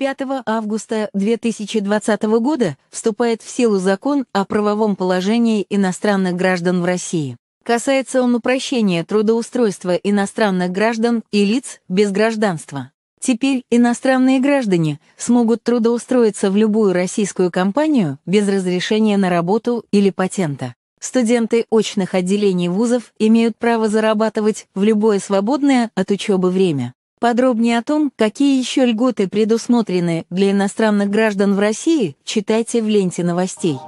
5 августа 2020 года вступает в силу закон о правовом положении иностранных граждан в России. Касается он упрощения трудоустройства иностранных граждан и лиц без гражданства. Теперь иностранные граждане смогут трудоустроиться в любую российскую компанию без разрешения на работу или патента. Студенты очных отделений вузов имеют право зарабатывать в любое свободное от учебы время. Подробнее о том, какие еще льготы предусмотрены для иностранных граждан в России, читайте в ленте новостей.